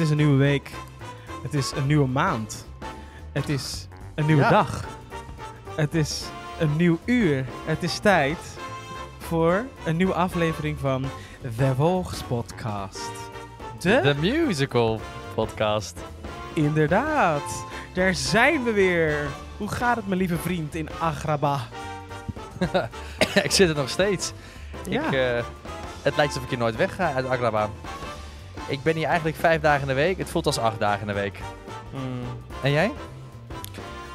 Het is een nieuwe week. Het is een nieuwe maand. Het is een nieuwe dag. Het is een nieuw uur. Het is tijd voor een nieuwe aflevering van The Wolfs Podcast. De The Musical Podcast. Inderdaad. Daar zijn we weer. Hoe gaat het, mijn lieve vriend in Agraba? ik zit er nog steeds. Ja. Ik, eh, het lijkt alsof ik hier nooit weg ga uit Agraba ik ben hier eigenlijk vijf dagen in de week. Het voelt als acht dagen in de week. Hmm. En jij?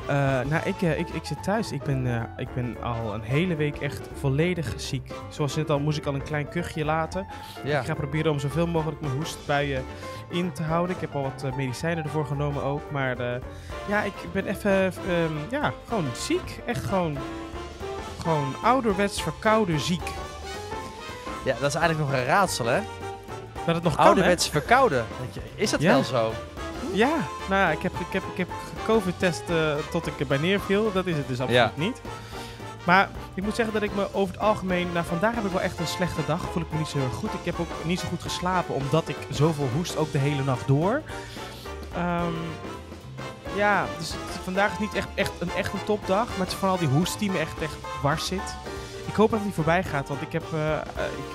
Eh, nou, ik, eh, ik, ik zit thuis. Ik ben, eh, ik ben al een hele week echt volledig ziek. Zoals net al moest ik al een klein kuchje laten. Ja. Ik ga proberen om zoveel mogelijk mijn hoestbuien in te houden. Ik heb al wat medicijnen ervoor genomen ook. Maar ja, ik ben even, ehm, ja, gewoon ziek. Echt gewoon, gewoon ouderwets verkouden ziek. Ja, dat is eigenlijk nog een raadsel, hè? Dat het nog verkouden. Is dat wel zo? Ja, nou ja, ik heb, ik heb, ik heb COVID-test eh, tot ik erbij neerviel. Dat is het dus absoluut ja. niet. Maar ik moet zeggen dat ik me over het algemeen... Nou, vandaag heb ik wel echt een slechte dag. Voel ik me niet zo heel goed. Ik heb ook niet zo goed geslapen, omdat ik zoveel hoest ook de hele nacht door. Ehm, ja, dus vandaag is niet echt, echt, een, echt topdag. Maar het is vooral die hoest die me echt, echt dwars zit ik hoop dat het niet voorbij gaat, want ik heb, eh, eh,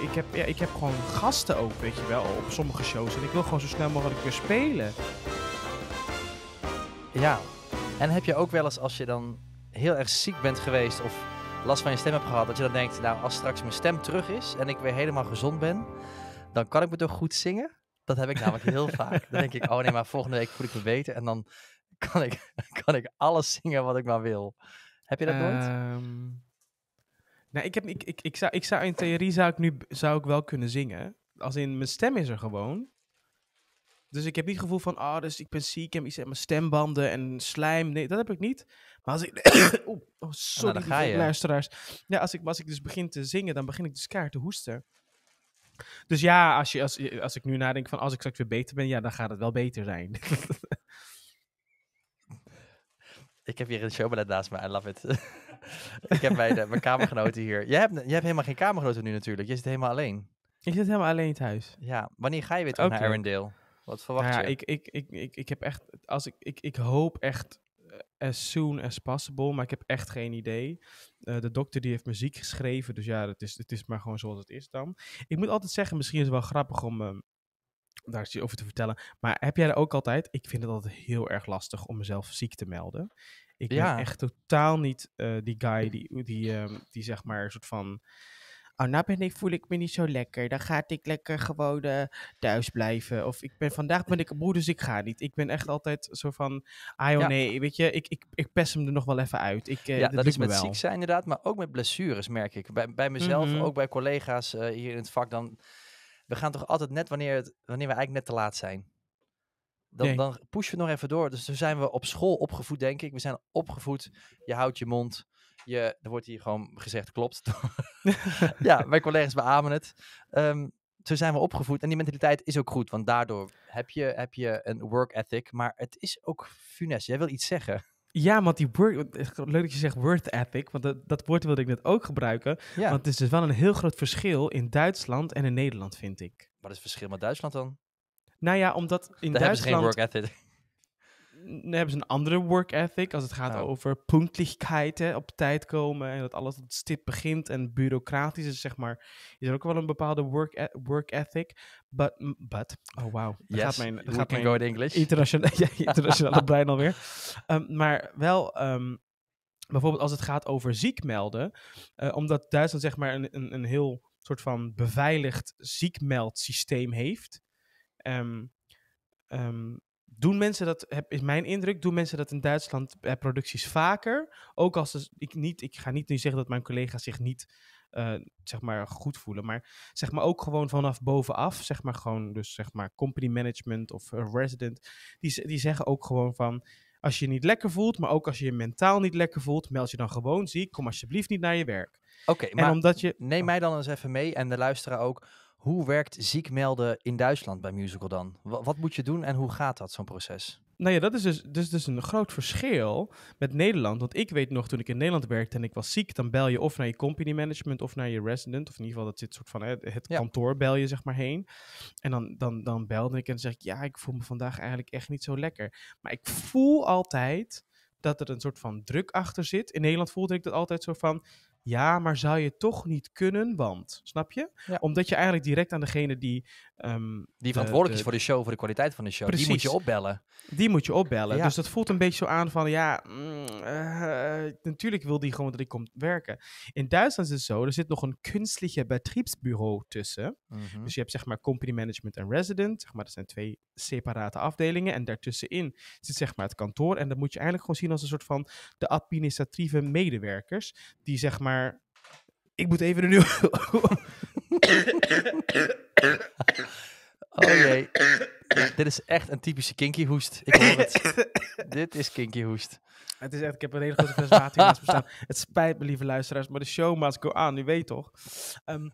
ik, ik, heb, ja, ik heb gewoon gasten ook, weet je wel, op sommige shows. En ik wil gewoon zo snel mogelijk weer spelen. Ja, en heb je ook wel eens als je dan heel erg ziek bent geweest of last van je stem hebt gehad, dat je dan denkt, nou, als straks mijn stem terug is en ik weer helemaal gezond ben, dan kan ik me toch goed zingen? Dat heb ik namelijk heel vaak. Dan denk ik, oh nee, maar volgende week voel ik me beter en dan kan ik, kan ik alles zingen wat ik maar wil. Heb je dat nooit? Ehm, nou, ik, heb, ik, ik, ik, zou, ik zou in theorie zou ik nu zou ik wel kunnen zingen. Als in mijn stem is er gewoon. Dus ik heb niet het gevoel van, ah, oh, dus ik ben ziek en iets mijn stembanden en slijm. Nee, dat heb ik niet. Maar als ik. oh, sorry, nou, luisteraars. Ja, als ik, als ik dus begin te zingen, dan begin ik dus kaart te hoesten. Dus ja, als, je, als, als ik nu nadenk van als ik straks weer beter ben, ja, dan gaat het wel beter zijn. ik heb hier een showballet naast me, I love it. ik heb bij de, mijn kamergenoten hier. Je hebt, jij hebt helemaal geen kamergenoten nu natuurlijk. Je zit helemaal alleen. Ik zit helemaal alleen thuis. Ja, wanneer ga je weer terug naar Arendale? Wat verwacht nou ja, je? Ik, ik, ik, ik, ik heb echt, als ik, ik, ik hoop echt eh, as soon as possible, maar ik heb echt geen idee. Eh, de dokter die heeft ziek geschreven, dus ja, het is, het is maar gewoon zoals het is dan. Ik moet altijd zeggen, misschien is het wel grappig om ehm, daar iets over te vertellen, maar heb jij er ook altijd, ik vind het altijd heel erg lastig om mezelf ziek te melden. Ik ben echt totaal niet eh, die guy die, die, ehm, die zeg maar soort van... Oh, nou ben ik, voel ik me niet zo lekker. Dan ga ik lekker gewoon eh, thuis blijven. Of ik ben, vandaag ben ik een broer, dus ik ga niet. Ik ben echt altijd zo van, ah ja. nee, weet je, ik, ik, ik pest hem er nog wel even uit. Ik, uh, ja, dat, is met wel. ziek zijn inderdaad, maar ook met blessures merk ik. Bij, bij mezelf, mhm. ook bij collega's hier in het vak dan. We gaan toch altijd net wanneer, wanneer we eigenlijk net te laat zijn. Dan, dan pushen we nog even door. Dus toen zijn we op school opgevoed, denk ik. We zijn opgevoed. Je houdt je mond. Je, er wordt hier gewoon gezegd, klopt. ja, mijn collega's beamen het. Um, zijn we opgevoed. En die mentaliteit is ook goed, want daardoor heb je, heb je een work ethic. Maar het is ook funes. Jij wil iets zeggen. Ja, want die work, leuk dat je zegt work ethic, want dat, dat woord wilde ik net ook gebruiken. Ja. Want het is dus wel een heel groot verschil in Duitsland en in Nederland, vind ik. Wat is het verschil met Duitsland dan? Nou ja, omdat in Daar Duitsland... hebben ze geen work ethic. Dan hebben ze een andere work ethic als het gaat oh. over puntelijkheid, op tijd komen en dat alles op stip begint en bureaucratisch is, zeg maar. Is er ook wel een bepaalde work, e-, work ethic. But, but oh wow. Yes, gaat mijn, gaat can mijn English. Internationale, internationale brein alweer. Ehm, maar wel, ehm, bijvoorbeeld als het gaat over ziek melden, eh, omdat Duitsland zeg maar een, een, een heel soort van beveiligd ziekmeldsysteem heeft. Ehm, ehm, doen mensen dat, heb, is mijn indruk, doen mensen dat in Duitsland bij eh, producties vaker. Ook als ik, niet, ik ga niet nu zeggen dat mijn collega's zich niet eh, zeg maar goed voelen, maar zeg maar ook gewoon vanaf bovenaf, zeg maar gewoon, dus zeg maar company management of resident, die, die zeggen ook gewoon van. Als je je niet lekker voelt, maar ook als je je mentaal niet lekker voelt, meld je dan gewoon ziek. Kom alsjeblieft niet naar je werk. Oké, maar omdat je... neem oh. mij dan eens even mee en de luisteraar ook. Hoe werkt ziek melden in Duitsland bij Musical dan? wat moet je doen en hoe gaat dat, zo'n proces? Nou ja, dat is dus, dus, dus een groot verschil met Nederland. Want ik weet nog, toen ik in Nederland werkte en ik was ziek, dan bel je of naar je company management of naar je resident. Of in ieder geval, dat zit soort van het, het kantoor bel je zeg maar heen. En dan, dan, dan belde ik en zeg ik, ja, ik voel me vandaag eigenlijk echt niet zo lekker. Maar ik voel altijd dat er een soort van druk achter zit. In Nederland voelde ik dat altijd zo van, ja, maar zou je toch niet kunnen, want, snap je? Omdat je eigenlijk direct aan degene die... Ehm, die verantwoordelijk is voor de show, voor de kwaliteit van de show, die moet je opbellen. Die moet je opbellen. Dus dat voelt een beetje zo aan van, ja, mm, eh, eh, natuurlijk wil die gewoon dat ik kom werken. In Duitsland is het zo, er zit nog een kunstliche betriebsbureau tussen. Mhm. Dus je hebt zeg maar company management en resident. Zeg maar, dat zijn twee separate afdelingen. En daartussenin zit zeg maar het kantoor. En dat moet je eigenlijk gewoon zien als een soort van de administratieve medewerkers. Die zeg maar... Ik moet even een nieuwe... Oh jee. dit is echt een typische kinky hoest. Ik hoor het. dit is kinky hoest. Het is echt, ik heb een hele grote fles naast me Het spijt me, lieve luisteraars, maar de show must go aan. u weet toch. Ehm,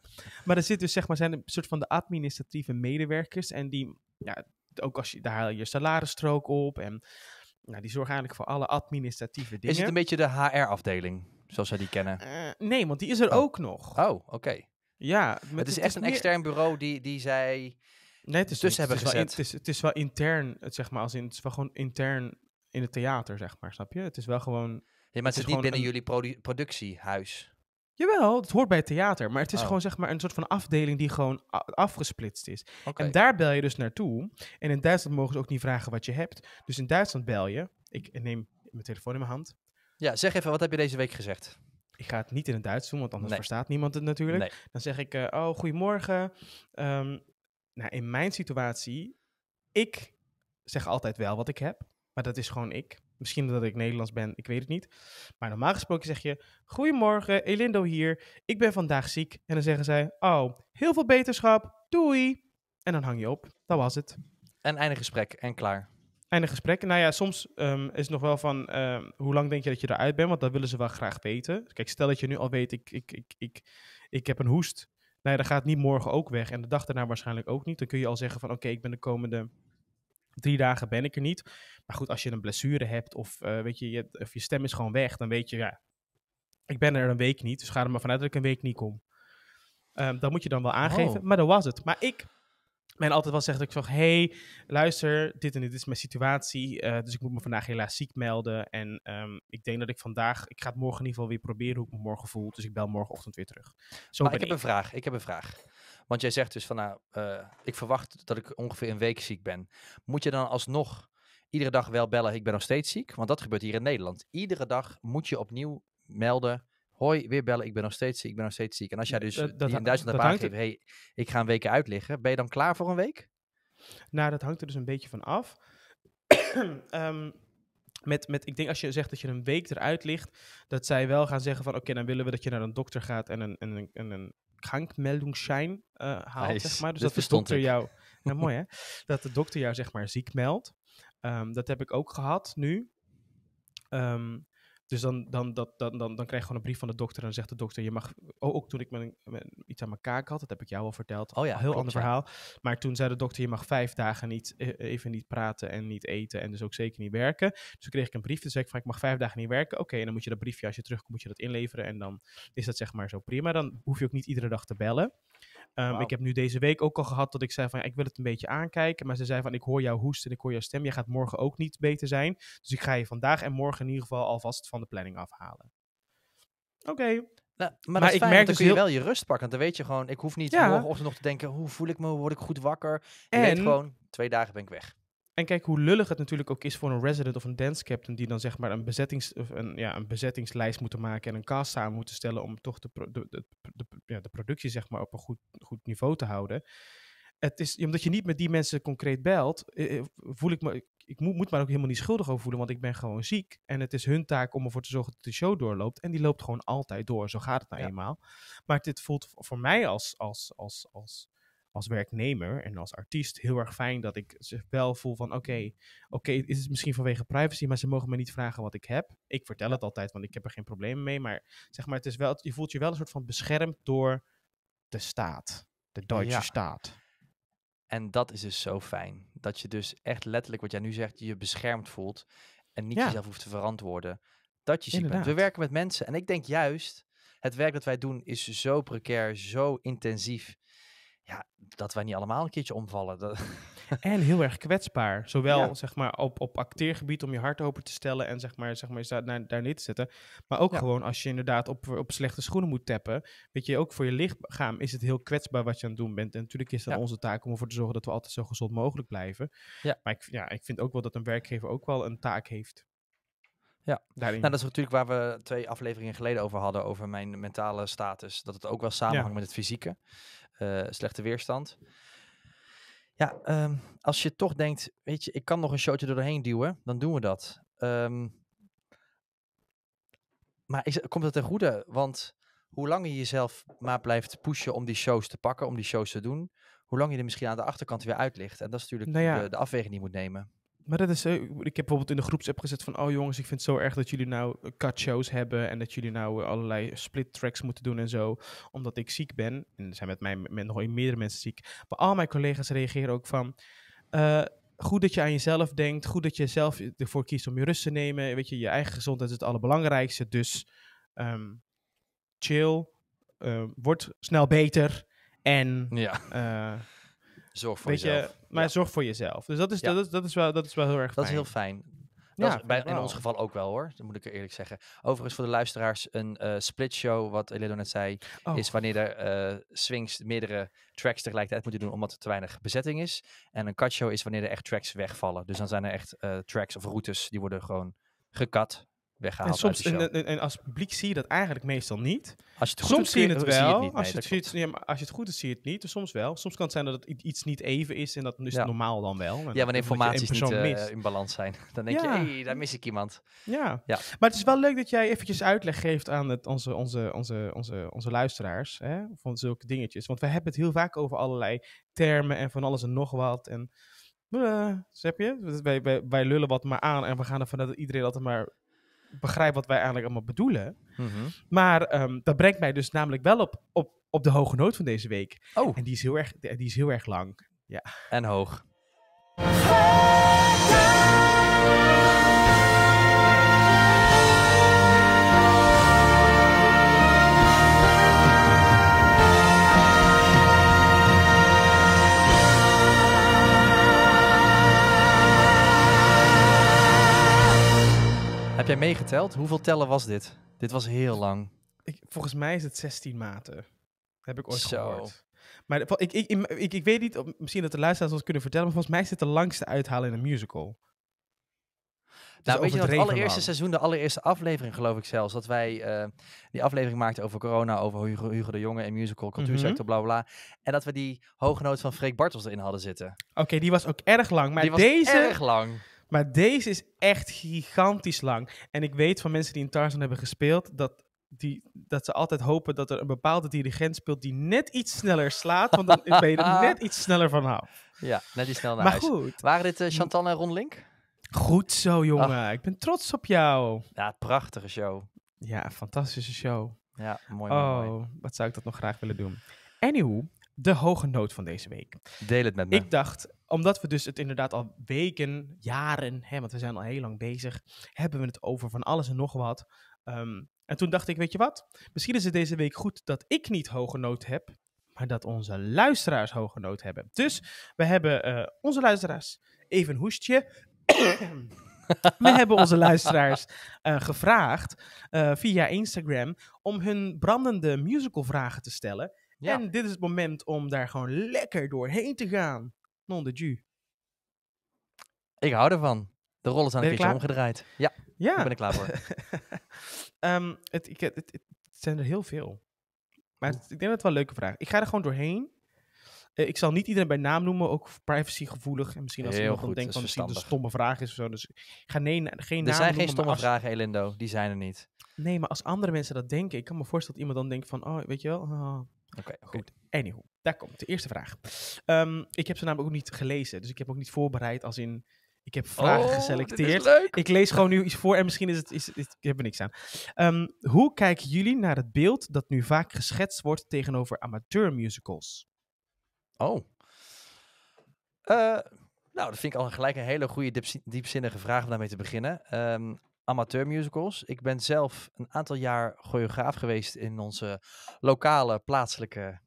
maar er zit dus, zeg maar, zijn een soort van de administratieve medewerkers. En die, ja, ook als je, daar je salarisstrook op. En nou, die zorgen eigenlijk voor alle administratieve dingen. Is het een beetje de HR-afdeling, zoals zij die kennen? Eh, nee, want die is er oh. ook nog. Oh, oké. Ja. Het is echt een extern bureau die, die zij nee, het is tussen het is Wel het, is, wel intern, het, zeg maar, als in, het is wel gewoon intern in het theater, zeg maar, snap je? Het is wel gewoon... Ja, maar het, zit niet binnen jullie productiehuis. Jawel, het hoort bij het theater, maar het is oh. gewoon zeg maar een soort van afdeling die gewoon afgesplitst is. En daar bel je dus naartoe. En in Duitsland mogen ze ook niet vragen wat je hebt. Dus in Duitsland bel je. Ik neem mijn telefoon in mijn hand. Ja, zeg even, wat heb je deze week gezegd? Ik ga het niet in het Duits doen, want anders verstaat niemand het natuurlijk. Dan zeg ik, eh, oh, goedemorgen. Um, nou, in mijn situatie, ik zeg altijd wel wat ik heb, maar dat is gewoon ik. Misschien dat ik Nederlands ben, ik weet het niet. Maar normaal gesproken zeg je: Goedemorgen, Elindo hier. Ik ben vandaag ziek. En dan zeggen zij: Oh, heel veel beterschap. Doei. En dan hang je op. Dat was het. En einde gesprek en klaar. Einde gesprek. Nou ja, soms ehm, is het nog wel van ehm, hoe lang denk je dat je eruit bent? Want dat willen ze wel graag weten. Kijk, stel dat je nu al weet: ik, ik, ik, ik, ik heb een hoest. Nou, dat gaat niet morgen ook weg en de dag daarna waarschijnlijk ook niet. Dan kun je al zeggen van oké, ik ben de komende drie dagen ben ik er niet. Maar goed, als je een blessure hebt of, eh, weet je, je, of je stem is gewoon weg, dan weet je, ja, ik ben er een week niet. Dus ga er maar vanuit dat ik een week niet kom. Um, ehm, dat moet je dan wel aangeven, oh. maar dat was het. Maar ik men altijd wel zegt ik zeg, hey, luister, dit en dit is mijn situatie, eh, dus ik moet me vandaag helaas ziek melden. En ehm, ik denk dat ik vandaag, ik ga het morgen in ieder geval weer proberen hoe ik me morgen voel, dus ik bel morgenochtend weer terug. Zo ik heb een vraag, ik heb een vraag. Want jij zegt dus van, nou, eh, ik verwacht dat ik ongeveer een week ziek ben. Moet je dan alsnog iedere dag wel bellen, ik ben nog steeds ziek? Want dat gebeurt hier in Nederland. Iedere dag moet je opnieuw melden, Hoi, weer bellen, ik ben nog steeds ziek, ik ben nog steeds ziek. En als jij dus die duizend in hebt hey, ik ga een week uitliggen, ben je dan klaar voor een week? Nou, dat hangt er dus een beetje van af. Ehm, met, met, ik denk als je zegt dat je een week eruit ligt, dat zij wel gaan zeggen van oké, dan willen we dat je naar een dokter gaat en een, en een, een krankmeldingschein uh, eh, haalt, zeg maar. Dus dat de dokter jou, nou mooi hè, dat de dokter jou zeg maar ziek meldt. Ehm, dat heb ik ook gehad nu. Um, dus dan, dan, dat, dan, dan, dan krijg je gewoon een brief van de dokter. En dan zegt de dokter: Je mag. ook toen ik mijn, iets aan mijn kaak had, dat heb ik jou al verteld. Oh ja, heel ander verhaal. Maar toen zei de dokter: Je mag vijf dagen niet, e-, even niet praten en niet eten. En dus ook zeker niet werken. Dus toen kreeg ik een brief. Toen zei ik: van, Ik mag vijf dagen niet werken. Oké, en dan moet je dat briefje, als je terugkomt, moet je dat inleveren. En dan is dat zeg maar zo prima. Dan hoef je ook niet iedere dag te bellen. Ehm, ik heb nu deze week ook al gehad dat ik zei van ja, ik wil het een beetje aankijken. Maar ze zei van ik hoor jou hoesten en ik hoor jouw stem. Je gaat morgen ook niet beter zijn. Dus ik ga je vandaag en morgen in ieder geval alvast van de planning afhalen. Oké. Nou, maar, ik merk dan dus kun je wel je rust pakken. Dan weet je gewoon, ik hoef niet ja. morgenochtend nog te denken, hoe voel ik me, word ik goed wakker. En... weet gewoon, twee dagen ben ik weg. En kijk hoe lullig het natuurlijk ook is voor een resident of een dance captain die dan zeg maar een, bezettings, een, ja, een bezettingslijst moeten maken en een cast samen moeten stellen om toch de, de, de, ja, de productie zeg maar op een goed, goed niveau te houden. Het is, omdat je niet met die mensen concreet belt, eh, eh, voel ik me, ik moet, maar ook helemaal niet schuldig over voelen, want ik ben gewoon ziek. En het is hun taak om ervoor te zorgen dat de show doorloopt. En die loopt gewoon altijd door, zo gaat het nou eenmaal. Maar dit voelt voor mij als, als, als, als als werknemer en als artiest heel erg fijn dat ik wel voel van oké, oké, is het misschien vanwege privacy, maar ze mogen me niet vragen wat ik heb. Ik vertel het altijd, want ik heb er geen problemen mee. Maar zeg maar, het is wel, je voelt je wel een soort van beschermd door de staat, de Duitse staat. En dat is dus zo fijn. Dat je dus echt letterlijk, wat jij nu zegt, je beschermd voelt. En niet jezelf hoeft te verantwoorden. Dat je ziek We werken met mensen. En ik denk juist, het werk dat wij doen is zo precair, zo intensief ja, dat wij niet allemaal een keertje omvallen. Dat... En heel erg kwetsbaar. Zowel zeg maar, op, op acteergebied om je hart open te stellen en zeg maar, zeg maar, daar, daar neer te zetten. Maar ook gewoon als je inderdaad op, op slechte schoenen moet tappen. Weet je, ook voor je lichaam is het heel kwetsbaar wat je aan het doen bent. En natuurlijk is dat onze taak om ervoor te zorgen dat we altijd zo gezond mogelijk blijven. Maar ik, ja, ik vind ook wel dat een werkgever ook wel een taak heeft. Ja, nou, dat is natuurlijk waar we twee afleveringen geleden over hadden, over mijn mentale status. Dat het ook wel samenhangt met het fysieke. Eh, slechte weerstand. Ja, ehm, als je toch denkt, weet je, ik kan nog een showtje doorheen duwen, dan doen we dat. Ehm, maar is, komt het ten goede? Want hoe langer je jezelf maar blijft pushen om die shows te pakken, om die shows te doen, hoe lang je er misschien aan de achterkant weer uit ligt. En dat is natuurlijk nou de, de afweging die je moet nemen. Maar dat is, eh, ik heb bijvoorbeeld in de groepsapp gezet van, oh jongens, ik vind het zo erg dat jullie nou eh, cut-shows hebben en dat jullie nou eh, allerlei split tracks moeten doen en zo, omdat ik ziek ben. En er zijn met mij met nog meerdere mensen ziek. Maar al mijn collega's reageren ook van, goed dat je aan jezelf denkt, goed dat je zelf ervoor kiest om je rust te nemen. Weet je, je eigen gezondheid is het allerbelangrijkste, dus ehm, chill, uh, word snel beter en... Ja. Zorg voor jezelf. Maar zorg voor jezelf. Dus dat is, dat, is, dat, is wel, dat is wel heel erg fijn. Dat is heel fijn. Dat ja, bij, in ons geval ook wel hoor, dat moet ik er eerlijk zeggen. Overigens voor de luisteraars, een uh, split show, wat Elido net zei, oh. is wanneer er uh, swings meerdere tracks tegelijkertijd moeten doen omdat er te weinig bezetting is. En een cut show is wanneer er echt tracks wegvallen. Dus dan zijn er echt eh, tracks of routes die worden gewoon gekat. En, soms, en, en, als publiek zie je dat eigenlijk meestal niet. Als je het goed soms zie je het wel. Als je het goed is, zie je het niet. Dus soms wel. Soms kan het zijn dat het iets niet even is en dat is dus normaal dan wel. ja, wanneer formaties niet uh, in balans zijn. Dan denk je, hé, hey, daar mis ik iemand. Ja. ja. maar het is wel leuk dat jij eventjes uitleg geeft aan het, onze, onze, onze, onze, onze luisteraars hè, van zulke dingetjes. Want we hebben het heel vaak over allerlei termen en van alles en nog wat. En... Uh, snap je? Dus wij, lullen wat maar aan en we gaan ervan dat iedereen altijd maar begrijp wat wij eigenlijk allemaal bedoelen. Mhm. Maar ehm, dat brengt mij dus namelijk wel op, op, op de hoge noot van deze week. Oh. En die is heel erg, die is heel erg lang. Ja. En hoog. Heb jij meegeteld? Hoeveel tellen was dit? Dit was heel lang. Ik, volgens mij is het 16 maten. Heb ik ooit Zo. gehoord. Maar ik, ik, ik, ik, weet niet, misschien dat de luisteraars ons kunnen vertellen, maar volgens mij is het de langste uithalen in een musical. Nou, dus weet je dat het allereerste seizoen, de allereerste aflevering geloof ik zelfs, dat wij eh, die aflevering maakten over corona, over Hugo, de Jonge en musical, mhm. cultuursector, bla, bla bla. En dat we die hoge noot van Freek Bartels erin hadden zitten. Oké, die was ook erg lang, maar was deze... erg lang. Maar deze is echt gigantisch lang. En ik weet van mensen die in Tarzan hebben gespeeld, dat, die, dat ze altijd hopen dat er een bepaalde dirigent speelt die net iets sneller slaat. Want dan ben je er net iets sneller van af. Ja, net iets sneller naar maar goed. Waren dit uh, Chantal en Ron Link? Goed zo, jongen. Ik ben trots op jou. Ja, prachtige show. Ja, fantastische show. Ja, mooi. mooi oh, wat zou ik dat nog graag willen doen? Anywho, de hoge noot van deze week. Deel het met me. Ik dacht, omdat we dus het inderdaad al weken, jaren, hè, want we zijn al heel lang bezig, hebben we het over van alles en nog wat. Ehm, en toen dacht ik, weet je wat? Misschien is het deze week goed dat ik niet hoge nood heb, maar dat onze luisteraars hoge nood hebben. Dus we hebben eh, onze luisteraars even een hoestje. we hebben onze luisteraars eh, gevraagd eh, via Instagram om hun brandende musical vragen te stellen. Ja. En dit is het moment om daar gewoon lekker doorheen te gaan. Non de ju. Ik hou ervan. De rollen zijn een keertje omgedraaid. Ja, ja, ben ik klaar voor. Ehm, het, ik, het, het, het, zijn er heel veel. Maar ik denk dat het wel een leuke vraag Ik ga er gewoon doorheen. Eh, ik zal niet iedereen bij naam noemen, ook privacygevoelig. En misschien als je nog denkt van misschien een stomme vraag is of zo. Dus ik ga nee, geen naam noemen. Er zijn geen stomme vragen, Elindo. Die zijn er niet. Nee, maar als andere mensen dat denken, ik kan me voorstellen dat iemand dan denkt van, oh, weet je wel, oh. Oké, okay, okay. goed. Anywho, daar komt de eerste vraag. Ehm, ik heb ze namelijk ook niet gelezen, dus ik heb ook niet voorbereid als in... Ik heb vragen oh, geselecteerd. Leuk. Ik lees gewoon nu iets voor en misschien is het, is, ik heb er niks aan. Ehm, hoe kijken jullie naar het beeld dat nu vaak geschetst wordt tegenover amateur musicals? Oh. Eh, nou, dat vind ik al gelijk een hele goede diepzinnige vraag om daarmee te beginnen. Um, amateur musicals. Ik ben zelf een aantal jaar choreograaf geweest in onze lokale, plaatselijke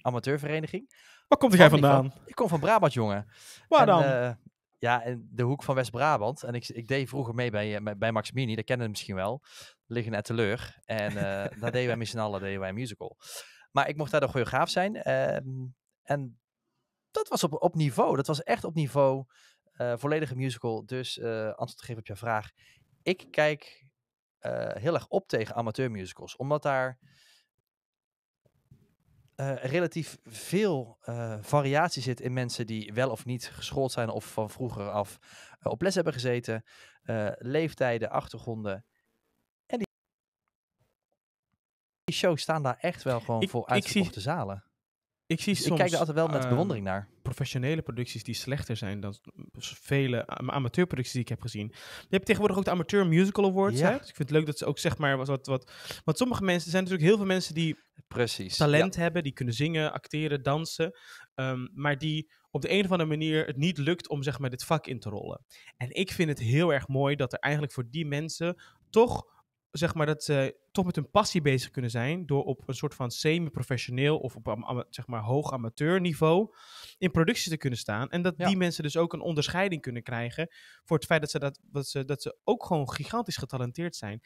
amateurvereniging. Waar komt jij vandaan? ik kom van Brabant, jongen. Waar dan? Eh, ja, in de hoek van West-Brabant. En ik, ik deed vroeger mee bij, eh, bij Max Mini, dat kennen we misschien wel. Liggen uit teleur. En eh, uh, daar deden wij met z'n allen deden wij een musical. Maar ik mocht daar de choreograaf zijn. Ehm, en dat was op, op niveau. Dat was echt op niveau. volledige musical. Dus antwoord te geven op je vraag ik kijk eh, heel erg op tegen amateurmusicals, omdat daar eh, relatief veel eh, variatie zit in mensen die wel of niet geschoold zijn of van vroeger af op les hebben gezeten, leeftijden, achtergronden. En die shows staan daar echt wel gewoon voor uitverkochte zalen ik, zie soms, ik kijk er altijd wel met ehm, bewondering naar. Professionele producties die slechter zijn dan vele amateurproducties die ik heb gezien. Je hebt tegenwoordig ook de Amateur Musical Awards. Hè? Dus ik vind het leuk dat ze ook zeg maar wat, wat. Want sommige mensen, er zijn natuurlijk heel veel mensen die Precies, talent hebben, die kunnen zingen, acteren, dansen. Ehm, maar die op de een of andere manier het niet lukt om zeg maar dit vak in te rollen. En ik vind het heel erg mooi dat er eigenlijk voor die mensen toch zeg maar, dat ze toch met hun passie bezig kunnen zijn. Door op een soort van semi-professioneel of op zeg maar, hoog amateurniveau in productie te kunnen staan. En dat die mensen dus ook een onderscheiding kunnen krijgen voor het feit dat ze, dat, dat ze, dat ze ook gewoon gigantisch getalenteerd zijn.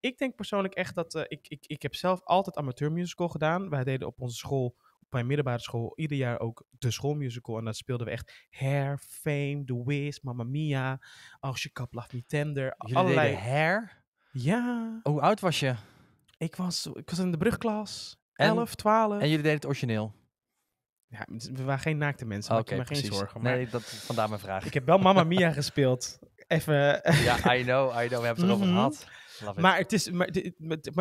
Ik denk persoonlijk echt dat eh, ik, ik, ik heb zelf altijd amateurmusical gedaan. Wij deden op onze school op mijn middelbare school ieder jaar ook de schoolmusical. En dat speelden we echt Hair, Fame, The Wiz, Mamma Mia, Als je kap lacht niet tender. Jullie allerlei... Hair? Ja. Hoe oud was je? Ik was, ik was in de brugklas. 11, 12. En jullie deden het origineel? Ja, we waren geen naakte mensen, Oké, okay, maar geen zorgen. Maar... Nee, dat, vandaar mijn vraag. Ik heb wel Mama Mia gespeeld. Even... ja, I know, I know. We hebben het erover mm gehad. Maar, het is, maar,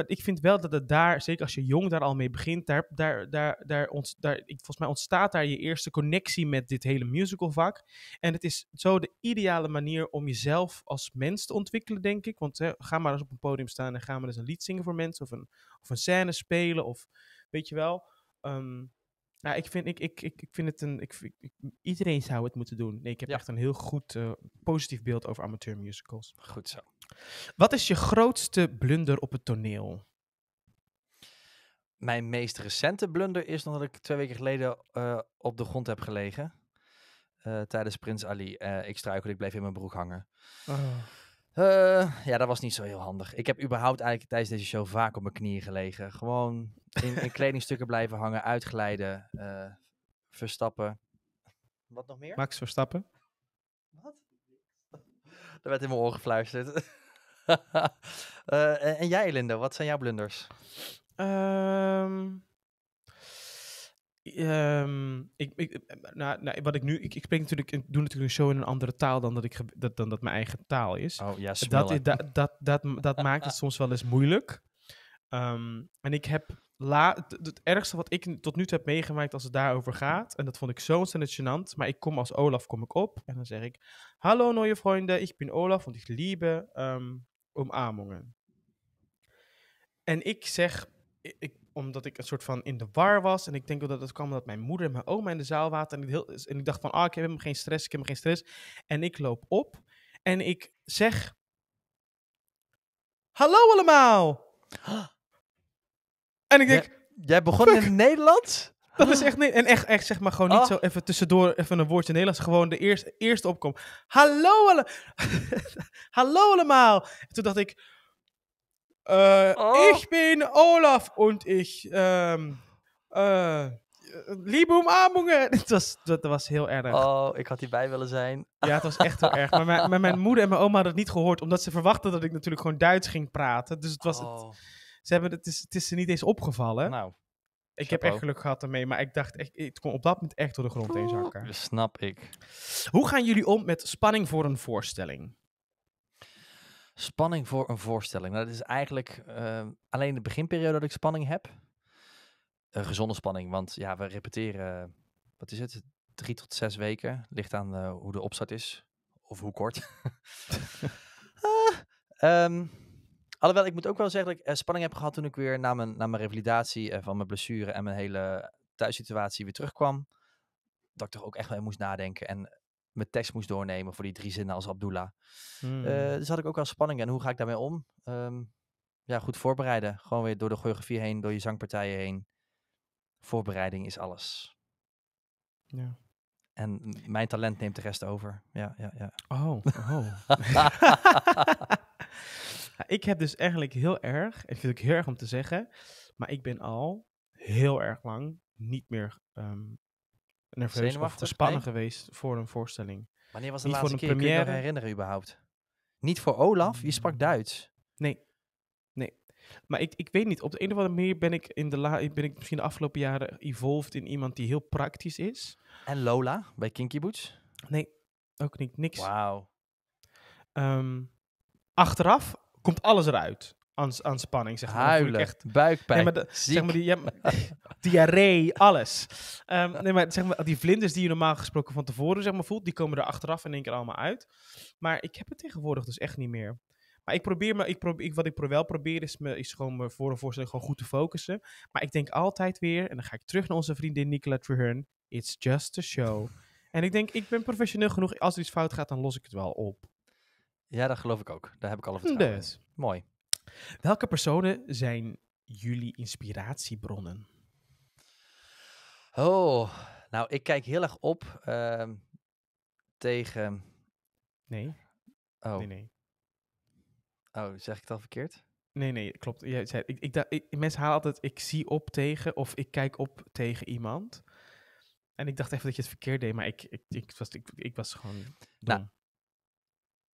ik vind wel dat het daar, zeker als je jong daar al mee begint, daar, daar, daar, daar, ont, daar ik, volgens mij ontstaat daar je eerste connectie met dit hele musicalvak. En het is zo de ideale manier om jezelf als mens te ontwikkelen, denk ik. Want hè, ga maar eens op een podium staan en ga maar eens een lied zingen voor mensen of een, of een scène spelen of weet je wel. Ehm, ja, ik vind, ik, ik, ik, ik vind het een. Ik, iedereen zou het moeten doen. Nee, ik heb echt een heel goed eh, positief beeld over amateur musicals. Goed zo. Wat is je grootste blunder op het toneel? Mijn meest recente blunder is dat ik twee weken geleden eh, op de grond heb gelegen. Eh, tijdens Prins Ali. Eh, ik struikelde, ik bleef in mijn broek hangen. Oh. ja, dat was niet zo heel handig. Ik heb überhaupt eigenlijk tijdens deze show vaak op mijn knieën gelegen. Gewoon in, in kledingstukken blijven hangen, uitglijden, verstappen. Wat nog meer? Max Verstappen. Er werd in mijn oor gefluisterd. Eh, en, jij, Linde, wat zijn jouw blunders? Ehm, ehm, ik, nou, nou, wat ik nu, ik, spreek natuurlijk, ik doe natuurlijk een show in een andere taal dan dat, ik, dat, dan dat mijn eigen taal is. Oh ja, dat, dat, dat, dat, dat maakt het soms wel eens moeilijk. Ehm, en ik heb La, het, ergste wat ik tot nu toe heb meegemaakt als het daarover gaat, en dat vond ik zo ontzettend gênant, maar ik kom als Olaf kom ik op en dan zeg ik, hallo nieuwe vrienden, ik ben Olaf want ik liebe um, omarmingen. En ik zeg, ik, omdat ik een soort van in de war was, en ik denk dat dat kwam omdat mijn moeder en mijn oma in de zaal waren, en ik, heel, en ik dacht van, ah, ik heb hem geen stress, ik heb hem geen stress. En ik loop op en ik zeg, hallo allemaal! En ik denk... Jij, begon in Nederland. Nederlands? Dat is echt, en echt, echt zeg maar gewoon niet oh. zo even tussendoor even een woordje Nederlands. Gewoon de eerste, eerste opkom. Hallo, alle, hallo allemaal. toen dacht ik, uh, ik ben Olaf en ik um, ehm, uh, eh, Liebum Amungen. Het was, dat was heel erg. Oh, ik had hierbij willen zijn. Ja, het was echt heel erg. Maar mijn, mijn, moeder en mijn oma hadden het niet gehoord, omdat ze verwachten dat ik natuurlijk gewoon Duits ging praten. Dus het was het. Oh. Ze hebben, het, is, het is ze niet eens opgevallen. Nou, ik heb echt geluk gehad ermee, maar ik dacht echt, het kon op dat moment echt door de grond heen zakken. snap ik. Hoe gaan jullie om met spanning voor een voorstelling? Spanning voor een voorstelling. Nou, dat is eigenlijk eh, alleen de beginperiode dat ik spanning heb. Een eh, gezonde spanning, want ja, we repeteren, wat is het, drie tot zes weken. Ligt aan eh, hoe de opstart is, of hoe kort. Ehm, Alhoewel, ik moet ook wel zeggen dat ik eh, spanning heb gehad toen ik weer na mijn, na mijn revalidatie eh, van mijn blessure en mijn hele thuissituatie weer terugkwam. Dat ik toch ook echt wel moest nadenken en mijn tekst moest doornemen voor die drie zinnen als Abdullah. Hmm. Eh, dus had ik ook wel spanning. En hoe ga ik daarmee om? Ehm, ja, goed voorbereiden. Gewoon weer door de choreografie heen, door je zangpartijen heen. Voorbereiding is alles. Ja. En mijn talent neemt de rest over. Ja, ja, ja. Oh, oh. Nou, ik heb dus eigenlijk heel erg, en vind ik heel erg om te zeggen, maar ik ben al heel erg lang niet meer um, nerveus of gespannen geweest voor een voorstelling. Wanneer was de laatste keer, première? kun je, herinneren überhaupt? Niet voor Olaf, je sprak ehm, Duits. Nee, maar ik, ik weet niet, op de een of andere manier ben ik, in de la, ben ik misschien de afgelopen jaren evolved in iemand die heel praktisch is. En Lola bij Kinky Boots? Nee, ook niet. Niks. Wauw. Ehm, achteraf komt alles eruit aan, aan spanning. Zeg maar. Huilen, echt... buikpijn, nee, maar Zeg maar die, diarree, alles. Ehm, nee, maar zeg maar, die vlinders die je normaal gesproken van tevoren zeg maar, voelt, die komen er achteraf in één keer allemaal uit. Maar ik heb het tegenwoordig dus echt niet meer. Maar ik probeer me, ik probeer, wat ik wel probeer is, me, is gewoon me voor een voorstelling gewoon goed te focussen. Maar ik denk altijd weer, en dan ga ik terug naar onze vriendin Nicola Treherne. It's just a show. En ik denk, ik ben professioneel genoeg. Als er iets fout gaat, dan los ik het wel op. Ja, dat geloof ik ook. Daar heb ik alle vertrouwen dus. in. Mooi. Welke personen zijn jullie inspiratiebronnen? Oh, nou, ik kijk heel erg op ehm, tegen... Nee. Oh. Nee, nee. Oh, zeg ik dat verkeerd? Nee, nee, klopt. Jij zei, ik, ik, ik, mensen halen altijd ik zie op tegen of ik kijk op tegen iemand. En ik dacht even dat je het verkeerd deed, maar ik, ik, ik, was, ik, ik was gewoon Nou,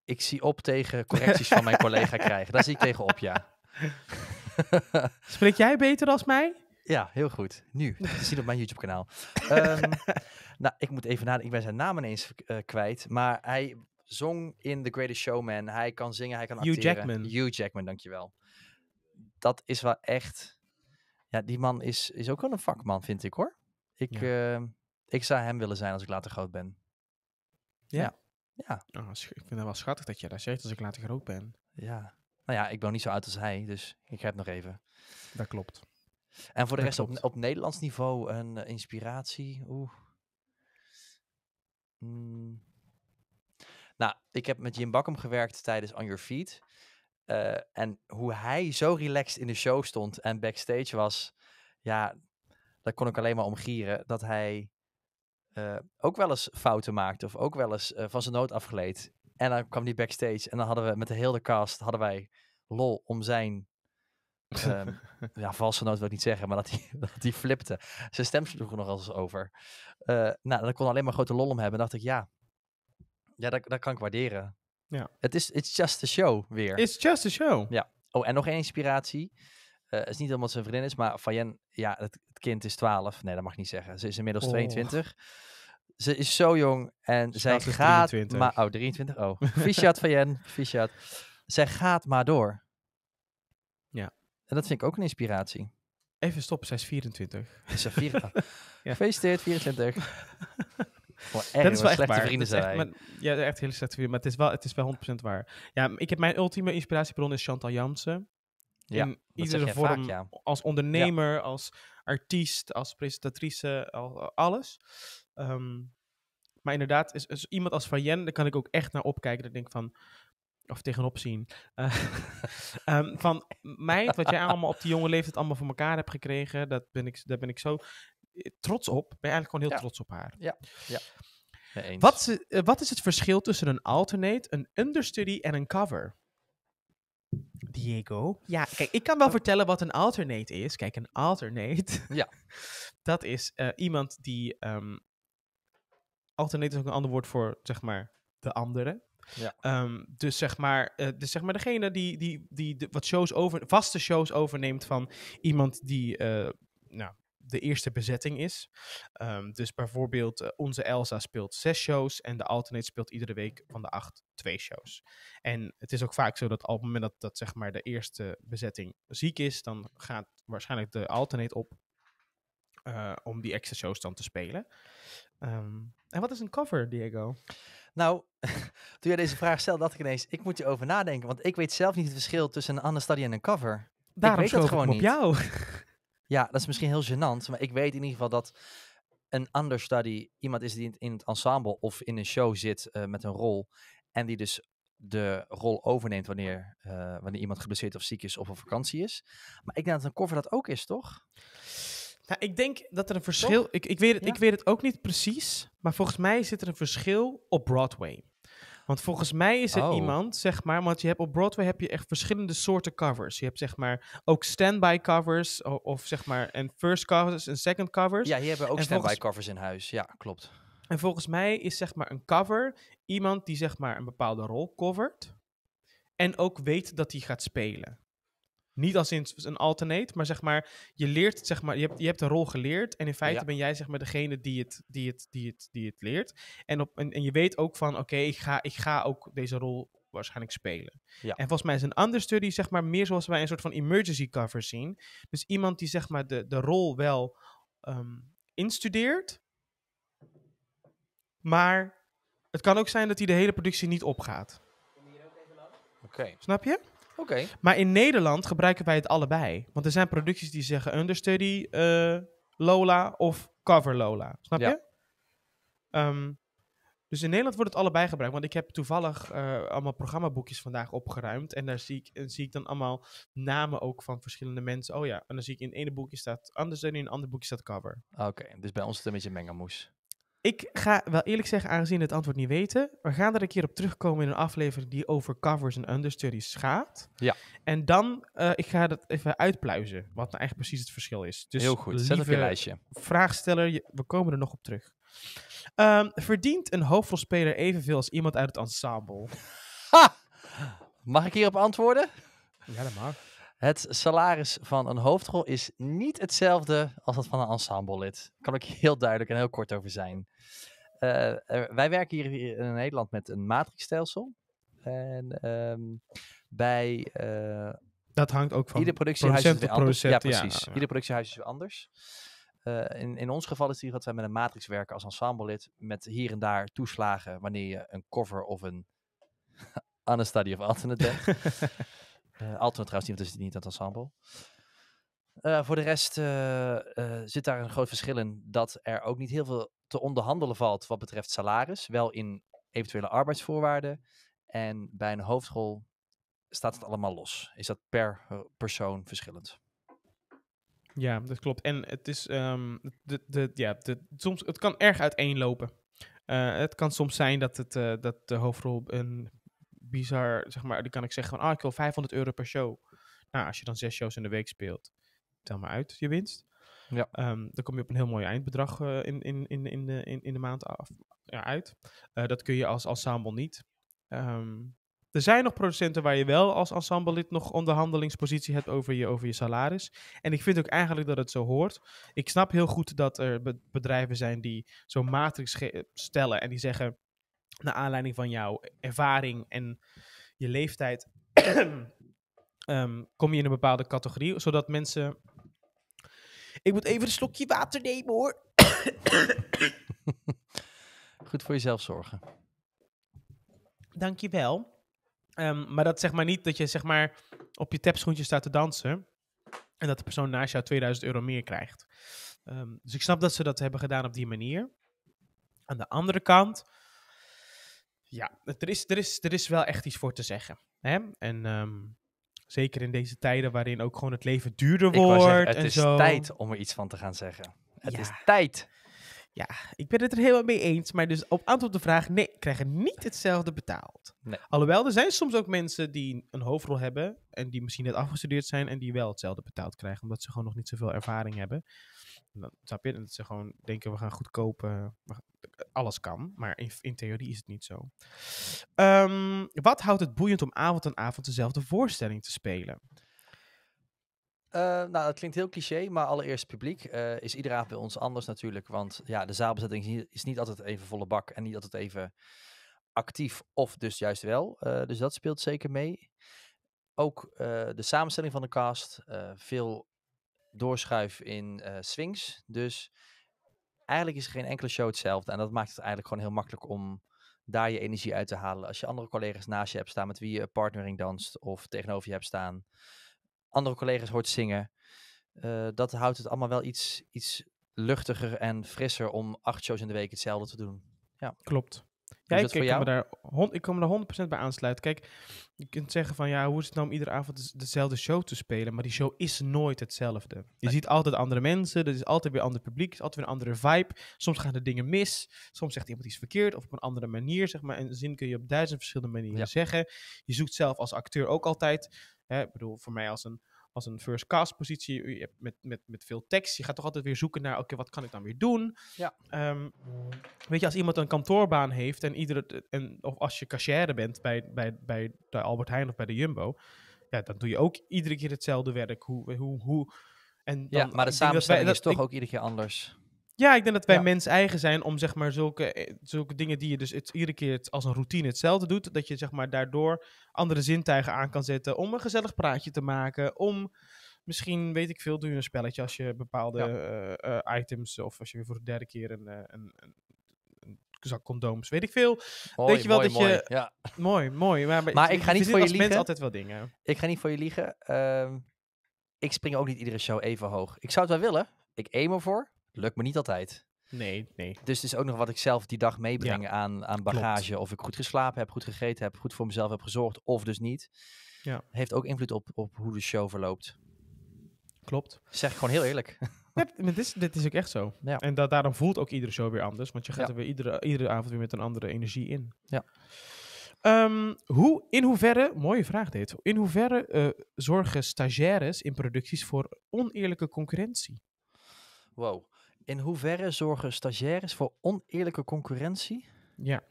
ik zie op tegen correcties van mijn collega krijgen. Daar zie ik tegen op, ja. Spreek jij beter als mij? Ja, heel goed. Nu, zie zien op mijn YouTube-kanaal. Um, nou, ik moet even nadenken. Ik ben zijn naam ineens eh, kwijt. Maar hij zong in The Greatest Showman. Hij kan zingen, hij kan acteren. Hugh Jackman. Hugh Jackman, dankjewel. Dat is wel echt... Ja, die man is, is ook wel een vakman, vind ik hoor. Ik, eh, ik zou hem willen zijn als ik later groot ben. Ja. Ja. ja. Oh, ik vind het wel schattig dat je dat zegt als ik later groot ben. Ja. Nou ja, ik ben niet zo oud als hij, dus ik heb nog even. Dat klopt. En voor de rest op, op, Nederlands niveau een eh, inspiratie. Oeh. Mm. Nou, ik heb met Jim Bakum gewerkt tijdens On Your Feet. Eh, en hoe hij zo relaxed in de show stond en backstage was, ja, daar kon ik alleen maar om gieren. Dat hij eh, ook wel eens fouten maakte of ook wel eens eh, van zijn nood afgeleed. En dan kwam hij backstage en dan hadden we met de hele cast hadden wij lol om zijn um, ja, valse noot wil ik niet zeggen, maar dat hij, dat hij flipte. Zijn stem sloeg er nog als over. Uh, nou, dat kon alleen maar grote lol om hebben. En dacht ik, ja, ja, dat, kan ik waarderen. Ja. Het is it's just a show weer. It's just a show. Ja. Oh, en nog één inspiratie. Uh, eh, het is niet omdat zijn vriendin is, maar Fayen, ja, het, kind is 12. Nee, dat mag niet zeggen. Ze is inmiddels 22. Ze is zo jong en zij dus gaat 23. maar... Oh, 23. Oh, Fichat Fayen, Fichat. Zij gaat maar door. Ja. En dat vind ik ook een inspiratie. Even stoppen, zij is 24. Is is 24. Ah. ja. Gefeliciteerd, 24. dat is wel echt waar. vrienden zijn. ja, echt hele slechte vrienden. Maar het is wel, het is wel 100% waar. Ja, ik heb mijn ultieme inspiratiebron is Chantal Jansen. Ja, iedere vorm. ja. Als ondernemer, als artiest, als presentatrice, al, alles. Ehm, maar inderdaad, is, iemand als Fayen, daar kan ik ook echt naar opkijken. Dat denk ik van, of tegenop zien. Eh, ehm, van mij, wat jij allemaal op die jonge leeftijd allemaal voor elkaar hebt gekregen, dat ben ik, daar ben ik zo trots op. Ben eigenlijk gewoon heel trots op haar. Ja, ja. wat, eh, wat, is het verschil tussen een alternate, een understudy en een cover? Diego. Ja, kijk, ik kan wel oh. vertellen wat een alternate is. Kijk, een alternate. Ja. dat is eh, iemand die. Ehm, alternate is ook een ander woord voor, zeg maar, de andere. Ja. Ehm, dus, zeg maar, eh, dus zeg maar degene die, die, die wat shows over, vaste shows overneemt van iemand die nou, de eerste bezetting is. Ehm, dus bijvoorbeeld eh, onze Elsa speelt zes shows en de alternate speelt iedere week van de acht twee shows. En het is ook vaak zo dat op het moment dat, dat zeg maar de eerste bezetting ziek is, dan gaat waarschijnlijk de alternate op eh, om die extra shows dan te spelen. Ehm, en wat is een cover, Diego? Nou, toen jij deze vraag stelde, dacht ik ineens, ik moet je over nadenken, want ik weet zelf niet het verschil tussen een understudy en een cover. Daarom ik weet gewoon op niet. jou. Ja, dat is misschien heel gênant, maar ik weet in ieder geval dat een understudy iemand is die in het ensemble of in een show zit eh, met een rol. En die dus de rol overneemt wanneer, eh, wanneer iemand geblesseerd of ziek is of op vakantie is. Maar ik denk dat een cover dat ook is, toch? Nou, ik denk dat er een verschil... Ik, ik, weet het, ik weet het ook niet precies, maar volgens mij zit er een verschil op Broadway. Want volgens mij is er oh. iemand, zeg maar, want je hebt op Broadway heb je echt verschillende soorten covers. Je hebt zeg maar ook standby covers of, zeg maar en first covers en second covers. Ja, hier hebben ook standby covers in huis. Ja, klopt. En volgens mij is zeg maar een cover iemand die zeg maar een bepaalde rol covert en ook weet dat hij gaat spelen. Niet als in een alternate, maar zeg maar, je leert, zeg maar, je hebt, je hebt een rol geleerd. En in feite ben jij, zeg maar, degene die het, die het, die het, die het leert. En, op, en, en je weet ook van, oké, ik, ga, ik ga ook deze rol waarschijnlijk spelen. Ja. En volgens mij is een understudy, zeg maar, meer zoals wij een soort van emergency cover zien. Dus iemand die, zeg maar, de, de rol wel ehm, instudeert. Maar het kan ook zijn dat hij de hele productie niet opgaat. Oké. Snap je? Oké. Maar in Nederland gebruiken wij het allebei. Want er zijn producties die zeggen understudy eh, Lola of cover Lola. Snap je? Ehm, dus in Nederland wordt het allebei gebruikt. Want ik heb toevallig uh, allemaal programmaboekjes vandaag opgeruimd. En daar zie ik, en zie ik dan allemaal namen ook van verschillende mensen. Oh ja, en dan zie ik in het ene boekje staat understudy, en in een andere boekje staat cover. Oké, dus bij ons is het een beetje mengelmoes. Ik ga wel eerlijk zeggen, aangezien het antwoord niet weten, we gaan er een keer op terugkomen in een aflevering die over covers en understudies gaat. Ja. En dan, uh, ik ga dat even uitpluizen, wat nou eigenlijk precies het verschil is. Dus Heel goed, zet op je lijstje. Vraagsteller, we komen er nog op terug. Ehm, verdient een hoofdrolspeler evenveel als iemand uit het ensemble? Mag ik hierop antwoorden? Ja, dat mag. Het salaris van een hoofdrol is niet hetzelfde als dat van een ensemblelid. Daar kan ik heel duidelijk en heel kort over zijn. Eh, wij werken hier in Nederland met een matrixstelsel. En ehm, bij. Eh, dat hangt ook van. Ieder productiehuis is weer anders. Ja, precies. Ieder productiehuis is weer anders. Eh, in, in ons geval is het hier dat wij met een matrix werken als ensemblelid. Met hier en daar toeslagen wanneer je een cover of een Anastasia of alternatief. Uh, eh, Altman trouwens niet, want is niet het ensemble. Eh, voor de rest eh, zit daar een groot verschil in dat er ook niet heel veel te onderhandelen valt wat betreft salaris. Wel in eventuele arbeidsvoorwaarden. En bij een hoofdrol staat het allemaal los. Is dat per persoon verschillend? Ja, dat klopt. En het is ehm, de, de, ja, soms, het kan erg uiteenlopen. het kan soms zijn dat, het, dat de hoofdrol een bizar, zeg maar, die kan ik zeggen van, ah, ik wil 500 euro per show. Nou, als je dan zes shows in de week speelt, tel maar uit je winst. Ja. Ehm, dan kom je op een heel mooi eindbedrag eh, in, in, in, in, de, in, in de maand af, ja, uit. Eh, dat kun je als ensemble niet. Ehm, er zijn nog producenten waar je wel als ensemble lid nog onderhandelingspositie hebt over je, over je salaris. En ik vind ook eigenlijk dat het zo hoort. Ik snap heel goed dat er bedrijven zijn die zo'n matrix stellen en die zeggen: naar aanleiding van jouw ervaring en je leeftijd, ehm, kom je in een bepaalde categorie, zodat mensen. Ik moet even een slokje water nemen hoor. Goed voor jezelf zorgen. Dankjewel. Um, maar dat zeg maar niet dat je zeg maar op je tapschoentje staat te dansen. En dat de persoon naast jou 2000 euro meer krijgt. Ehm, dus ik snap dat ze dat hebben gedaan op die manier. Aan de andere kant ja, er is, er, is, er is wel echt iets voor te zeggen. Hè? En ehm, zeker in deze tijden waarin ook gewoon het leven duurder wordt. Zeggen, het is tijd om er iets van te gaan zeggen. Het is tijd. Ja, ik ben het er helemaal mee eens. Maar dus op antwoord op de vraag, nee, krijgen niet hetzelfde betaald. Alhoewel, er zijn soms ook mensen die een hoofdrol hebben en die misschien net afgestudeerd zijn en die wel hetzelfde betaald krijgen, omdat ze gewoon nog niet zoveel ervaring hebben. Dan, snap je? Dat ze gewoon denken, we gaan goedkoop. Uh, alles kan, maar in, in, theorie is het niet zo. Ehm, wat houdt het boeiend om avond aan avond dezelfde voorstelling te spelen? Eh, nou, dat klinkt heel cliché, maar allereerst publiek eh, is iedere avond bij ons anders natuurlijk. Want ja, de zaalbezetting is niet, altijd even volle bak en niet altijd even actief of dus juist wel. dus dat speelt zeker mee ook de samenstelling van de cast, veel doorschuif in uh, swings. Dus eigenlijk is geen enkele show hetzelfde. En dat maakt het eigenlijk gewoon heel makkelijk om daar je energie uit te halen. Als je andere collega's naast je hebt staan met wie je partnering danst of tegenover je hebt staan. Andere collega's hoort zingen. Eh, dat houdt het allemaal wel iets, iets luchtiger en frisser om acht shows in de week hetzelfde te doen. Ja. Klopt. Ja, ik, ik, kan me daar, ik kan me daar 100% bij aansluiten. Kijk, je kunt zeggen van ja, hoe is het nou om iedere avond dezelfde show te spelen? Maar die show is nooit hetzelfde. Je ziet altijd andere mensen, er is altijd weer ander publiek, er is altijd weer een andere vibe. Soms gaan er dingen mis, soms zegt iemand iets verkeerd of op een andere manier, zeg maar. En zin kun je op duizend verschillende manieren zeggen. Je zoekt zelf als acteur ook altijd, hè, ik bedoel, voor mij als een als een first cast positie. Je hebt met, met, met veel tekst. Je gaat toch altijd weer zoeken naar, oké, wat kan ik dan weer doen? Ja. Ehm, weet je, als iemand een kantoorbaan heeft en iedere, en, of als je cashier bent bij, bij, bij de Albert Heijn of bij de Jumbo, ja, dan doe je ook iedere keer hetzelfde werk. Hoe, hoe, hoe, en dan, ja, maar de samenstelling is toch ook iedere keer anders. Ja, ik denk dat wij ja. mens eigen zijn om zeg maar zulke, eh, zulke dingen die je dus het, iedere keer als een routine hetzelfde doet, dat je zeg maar daardoor andere zintuigen aan kan zetten om een gezellig praatje te maken, om misschien, weet ik veel, doe je een spelletje als je bepaalde eh, eh, items of als je weer voor de derde keer een, een, een, zak condooms, weet ik veel. Mooi, weet je wel mooi, dat mooi. je... Ja. Mooi, mooi. Maar, maar, ik, ga niet voor je liegen. altijd wel dingen. Ik ga niet voor je liegen. Ehm, ik spring ook niet iedere show even hoog. Ik zou het wel willen. Ik aim ervoor lukt me niet altijd. Nee, nee. Dus het is ook nog wat ik zelf die dag meebreng aan, aan bagage. Of ik goed geslapen heb, goed gegeten heb, goed voor mezelf heb gezorgd of dus niet. Ja. Heeft ook invloed op, op hoe de show verloopt. Klopt. Zeg gewoon heel eerlijk. dit, is, dit is ook echt zo. Ja. En dat, daarom voelt ook iedere show weer anders. Want je gaat er weer iedere, iedere avond weer met een andere energie in. Ja. Um, hoe, in hoeverre, mooie vraag dit, in hoeverre eh, zorgen stagiaires in producties voor oneerlijke concurrentie? Wow. In hoeverre zorgen stagiaires voor oneerlijke concurrentie? Ja.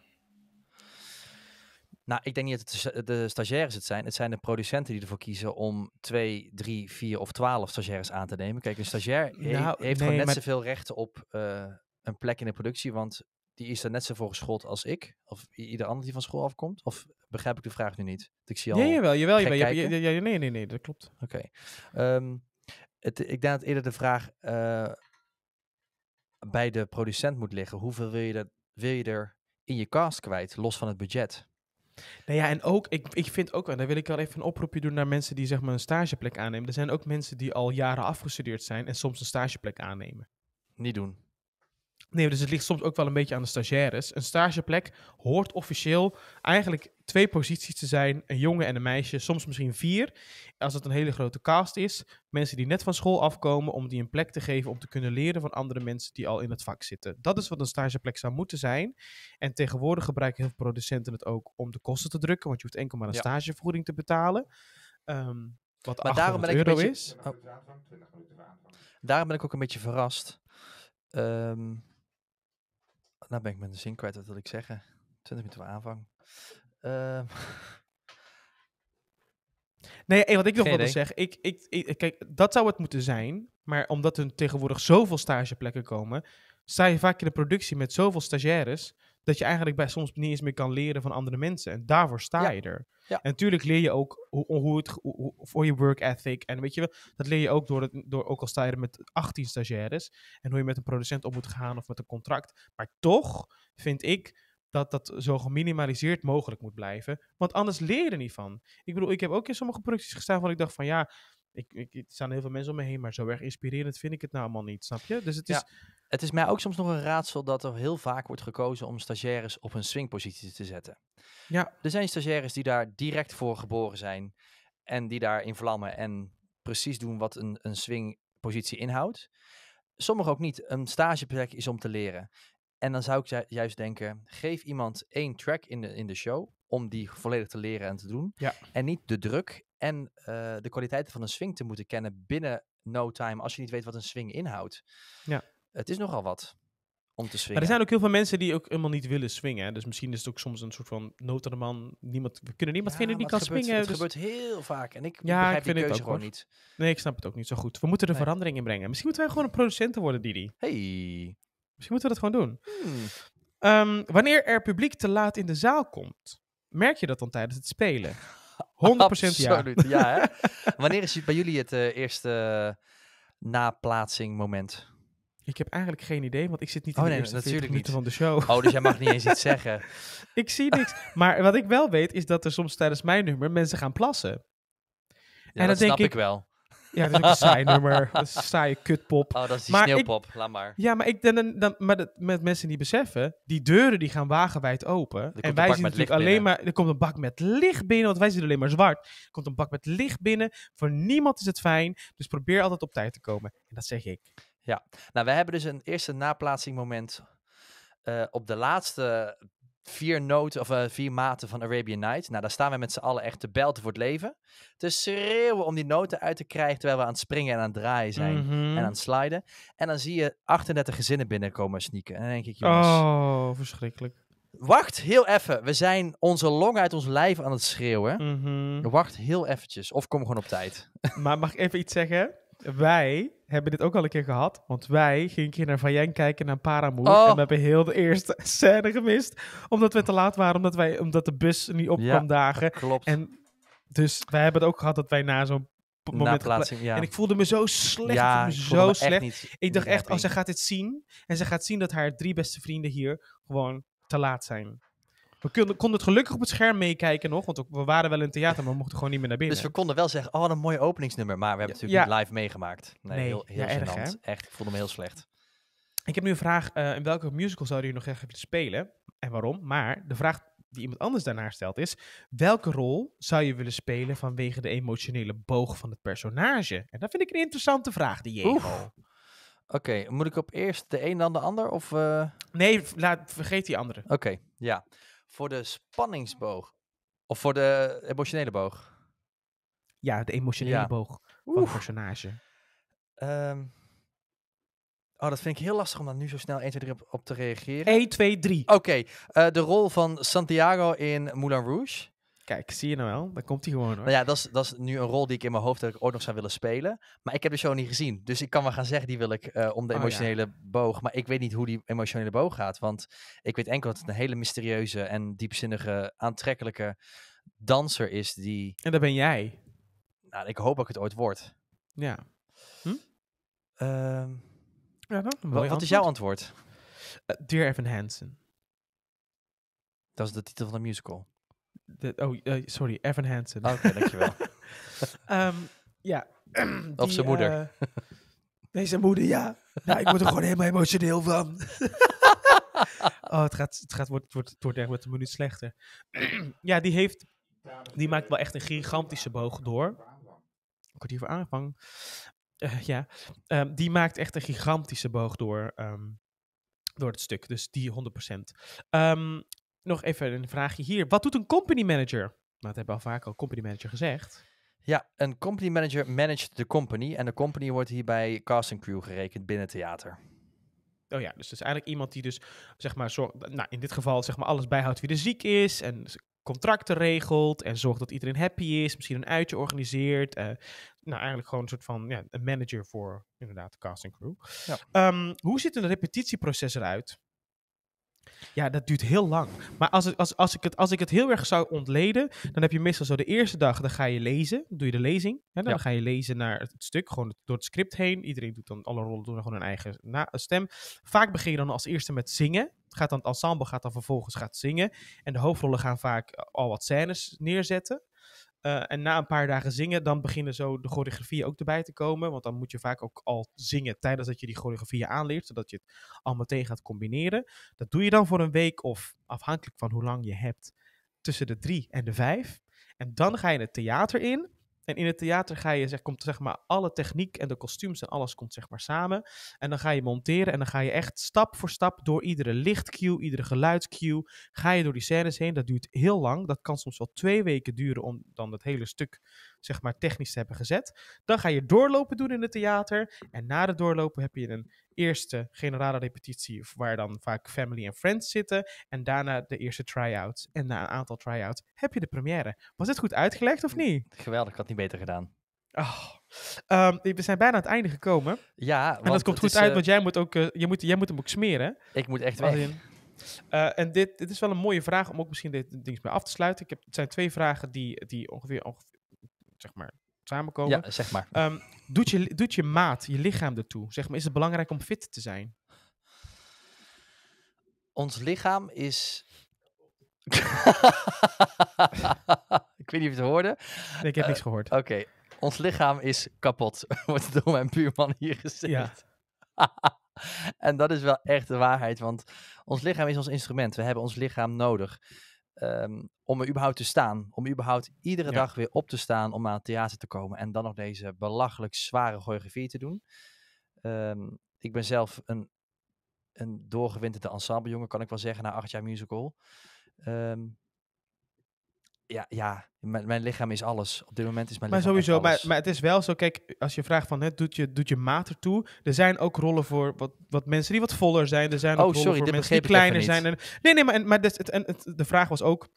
Nou, ik denk niet dat de stagiaires het zijn. Het zijn de producenten die ervoor kiezen om twee, drie, vier of twaalf stagiaires aan te nemen. Kijk, een stagiair nou, heeft gewoon net zoveel rechten op eh, een plek in de productie, want die is er net zo voor geschoold als ik. Of ieder ander die van school afkomt. Of begrijp ik de vraag nu niet? Ik zie al nee, jawel, jawel. jawel, je je, nee, nee, nee, dat klopt. Oké. Ehm, ik denk dat eerder de vraag... Eh, bij de producent moet liggen. Hoeveel wil je, dat, wil je er in je cast kwijt, los van het budget? Nou ja, en ook, ik, ik vind ook wel, daar wil ik wel even een oproepje doen naar mensen die zeg maar een stageplek aannemen. Er zijn ook mensen die al jaren afgestudeerd zijn en soms een stageplek aannemen. Niet doen. Nee, dus het ligt soms ook wel een beetje aan de stagiaires. Een stageplek hoort officieel eigenlijk twee posities te zijn: een jongen en een meisje, soms misschien vier. Als het een hele grote cast is, mensen die net van school afkomen, om die een plek te geven om te kunnen leren van andere mensen die al in het vak zitten. Dat is wat een stageplek zou moeten zijn. En tegenwoordig gebruiken veel producenten het ook om de kosten te drukken, want je hoeft enkel maar een ja. te betalen. Ehm, wat maar daarom ben ik euro beetje, is. Oh. daarom ben ik ook een beetje verrast. Ehm, nou ben ik mijn zin kwijt, wat wil ik zeggen? 20 minuten aanvang. Ehm, nee, wat ik nog wilde zeggen. Ik, ik, kijk, dat zou het moeten zijn. Maar omdat er tegenwoordig zoveel stageplekken komen, sta je vaak in de productie met zoveel stagiaires dat je eigenlijk bij soms niet eens meer kan leren van andere mensen. En daarvoor sta je er. En natuurlijk leer je ook hoe, hoe het voor je work ethic. En weet je wel, dat leer je ook door, het, door ook al sta je er met 18 stagiaires. En hoe je met een producent op moet gaan of met een contract. Maar toch vind ik dat dat zo geminimaliseerd mogelijk moet blijven. Want anders leer je er niet van. Ik bedoel, ik heb ook in sommige producties gestaan waar ik dacht van ja, ik, ik, er staan heel veel mensen om me heen, maar zo erg inspirerend vind ik het nou allemaal niet, snap je? Dus het is... het is mij ook soms nog een raadsel dat er heel vaak wordt gekozen om stagiaires op een swingpositie te zetten. Ja. Er zijn stagiaires die daar direct voor geboren zijn en die daarin vlammen en precies doen wat een, een swingpositie inhoudt. Sommigen ook niet. Een stageplek is om te leren. En dan zou ik juist denken, geef iemand één track in de, in de show om die volledig te leren en te doen. Ja. En niet de druk en eh, de kwaliteiten van een swing te moeten kennen binnen no time als je niet weet wat een swing inhoudt. Ja. Het is nogal wat om te swingen. Maar er zijn ook heel veel mensen die ook helemaal niet willen swingen. Dus misschien is het ook soms een soort van man. Niemand, we kunnen niemand ja, vinden die kan gebeurt, swingen. Het dus gebeurt heel vaak. En ik ja, begrijp ik vind ook, gewoon niet. Nee, ik snap het ook niet zo goed. We moeten er verandering in brengen. Misschien moeten wij gewoon een producenten worden, Didi. Hey. Misschien moeten we dat gewoon doen. Hmm. Ehm, wanneer er publiek te laat in de zaal komt, merk je dat dan tijdens het spelen? 100% ja. Absoluut, ja. Hè? Wanneer is bij jullie het uh, eerste eh, naplaatsing moment? Ik heb eigenlijk geen idee, want ik zit niet oh, in de nee, eerste natuurlijk niet. van de show. Oh, dus jij mag niet eens iets zeggen. Ik zie niks. Maar wat ik wel weet, is dat er soms tijdens mijn nummer mensen gaan plassen. Ja, en dat, denk snap ik wel. Ja, dat is een saai nummer. Dat een saaie kutpop. Oh, dat is die sneeuwpop. Laat maar. Ja, maar, ik, dan, dan, met mensen die beseffen, die deuren die gaan wagenwijd open. en wij zien natuurlijk alleen maar... Er komt een bak met licht binnen, want wij zien alleen maar zwart. Er komt een bak met licht binnen. Voor niemand is het fijn. Dus probeer altijd op tijd te komen. En dat zeg ik. Ja, nou, we hebben dus een eerste naplaatsingmoment... Uh, op de laatste vier noten of eh, vier maten van Arabian Nights. Nou, daar staan we met z'n allen echt te belten voor het leven. Te schreeuwen om die noten uit te krijgen terwijl we aan het springen en aan het draaien zijn mhm. en aan het sliden. En dan zie je 38 gezinnen binnenkomen sneaken. En dan denk ik, jongens. Oh, verschrikkelijk. Wacht heel even. We zijn onze long uit ons lijf aan het schreeuwen. Mhm. Wacht heel eventjes. Of kom gewoon op tijd. Maar mag ik even iets zeggen? wij hebben dit ook al een keer gehad. Want wij gingen een keer naar Vajeng kijken naar Paramour. Oh. En we hebben heel de eerste scène gemist. Omdat we te laat waren. Omdat, wij, omdat de bus niet op kwam dagen. Klopt. En dus wij hebben het ook gehad dat wij na zo'n moment... En ik voelde me zo slecht. Ja, ik zo slecht. ik dacht echt, als ze gaat dit zien. En ze gaat zien dat haar drie beste vrienden hier gewoon te laat zijn. We konden, konden het gelukkig op het scherm meekijken nog, want we waren wel in het theater, maar we mochten gewoon niet meer naar dus binnen. Dus we konden wel zeggen, oh, een mooi openingsnummer, maar we hebben het natuurlijk niet live meegemaakt. Nee, heel, heel erg, Echt, ik vond hem heel slecht. Ik heb nu een vraag, eh, in welke musical zouden jullie nog graag willen spelen en waarom? Maar de vraag die iemand anders daarna stelt is, welke rol zou je willen spelen vanwege de emotionele boog van het personage? En dat vind ik een interessante vraag, die Diego. Oké, moet ik op eerst de een dan de ander? Of, eh? Nee, laat, vergeet die andere. Oké, ja voor de spanningsboog. Of voor de emotionele boog. Ja, de emotionele ja. boog van het personage. Um, oh, dat vind ik heel lastig om daar nu zo snel 1, 2, 3 op, te reageren. 1, 2, 3. Oké, okay. Eh, de rol van Santiago in Moulin Rouge. Kijk, zie je nou wel? Dan komt hij gewoon hoor. Nou ja, dat is, dat is nu een rol die ik in mijn hoofd ooit nog zou willen spelen. Maar ik heb de show niet gezien. Dus ik kan wel gaan zeggen, die wil ik eh, om de oh, emotionele boog. Maar ik weet niet hoe die emotionele boog gaat. Want ik weet enkel dat het een hele mysterieuze en diepzinnige, aantrekkelijke danser is die... En dat ben jij. Nou, ik hoop dat ik het ooit word. Ja. Hm? Ehm, ja wat, is jouw antwoord? Eh, Dear Evan Hansen. Dat is de titel van de musical oh, eh, sorry, Evan Hansen. Oké, dankjewel. um, ja. of zijn moeder. Uh, nee, zijn moeder, ja. Nou, ik word er gewoon helemaal emotioneel van. oh, het, gaat, het, gaat, wordt, wordt, het wordt echt met een minuut slechter. ja, die heeft... Die maakt wel echt een gigantische boog door. hier voor aanvang. Uh, eh, ja, um, die maakt echt een gigantische boog door, ehm, door het stuk. Dus die 100%. Um, nog even een vraagje hier. Wat doet een company manager? Nou, dat hebben we al vaak al company manager gezegd. Ja, een company manager managt de company. En de company wordt hierbij casting crew gerekend binnen theater. Oh ja, dus het is eigenlijk iemand die dus, zeg maar, zorg, nou, in dit geval zeg maar alles bijhoudt wie er ziek is. En contracten regelt en zorgt dat iedereen happy is. Misschien een uitje organiseert. Eh, nou, eigenlijk gewoon een soort van ja, een manager voor inderdaad de casting crew. Ja. Ehm, hoe ziet een repetitieproces eruit? Ja, dat duurt heel lang. Maar als, het, als, als, ik het, als ik het heel erg zou ontleden, dan heb je meestal zo de eerste dag, dan ga je lezen, doe je de lezing. Hè? Dan ga je lezen naar het stuk, gewoon door het script heen. Iedereen doet dan, alle rollen doen gewoon hun eigen stem. Vaak begin je dan als eerste met zingen. Gaat dan, het ensemble gaat dan vervolgens gaat zingen. En de hoofdrollen gaan vaak eh, al wat scènes neerzetten. Eh, en na een paar dagen zingen, dan beginnen zo de choreografieën ook erbij te komen. Want dan moet je vaak ook al zingen tijdens dat je die choreografieën aanleert, zodat je het al meteen gaat combineren. Dat doe je dan voor een week of afhankelijk van hoe lang je hebt, tussen de drie en de vijf. En dan ga je het theater in. En in het theater ga je, zeg, komt zeg maar alle techniek en de kostuums en alles komt zeg maar samen. En dan ga je monteren en dan ga je echt stap voor stap door iedere lichtcue, iedere geluidscue, ga je door die scènes heen. Dat duurt heel lang. Dat kan soms wel twee weken duren om dan het hele stuk zeg maar technisch te hebben gezet. Dan ga je doorlopen doen in het theater. En na de doorlopen heb je een eerste generale repetitie, waar dan vaak family en friends zitten. En daarna de eerste try-outs. En na een aantal try-outs heb je de première. Was dit goed uitgelegd of niet? Geweldig, ik had niet beter gedaan. Oh, ehm, we zijn bijna aan het einde gekomen. Ja, en dat komt goed uit, eh, want jij moet, ook, uh, moet, jij moet hem ook smeren. Ik moet echt wel Uh, eh, en dit, dit is wel een mooie vraag om ook misschien dit ding mee af te sluiten. Ik heb, het zijn twee vragen die, die ongeveer, ongeveer zeg maar, samenkomen. Ja, zeg maar. Ehm, doet, je, doet je maat, je lichaam ertoe? Zeg maar, is het belangrijk om fit te zijn? Ons lichaam is. ik weet niet of je het hoorde. ik heb niks eh, gehoord. Oké. Ons lichaam is kapot, wordt door mijn buurman hier gezegd. Ja. en dat is wel echt de waarheid, want ons lichaam is ons instrument. We hebben ons lichaam nodig. Ehm, om er überhaupt te staan. Om überhaupt iedere dag weer op te staan om aan het theater te komen. En dan nog deze belachelijk zware choreografie te doen. Ehm, ik ben zelf een, een doorgewinterde ensemblejongen, kan ik wel zeggen, na acht jaar musical. Ehm, ja, ja mijn, mijn, lichaam is alles. Op dit moment is mijn maar lichaam sowieso, Maar, maar het is wel zo, kijk, als je vraagt van, hè, doet, je, doet je maat ertoe? Er zijn ook rollen voor wat, wat mensen die wat voller zijn. Er zijn oh, ook rollen sorry, voor mensen die kleiner zijn. nee, nee, maar, maar des, het, het, de vraag was ook,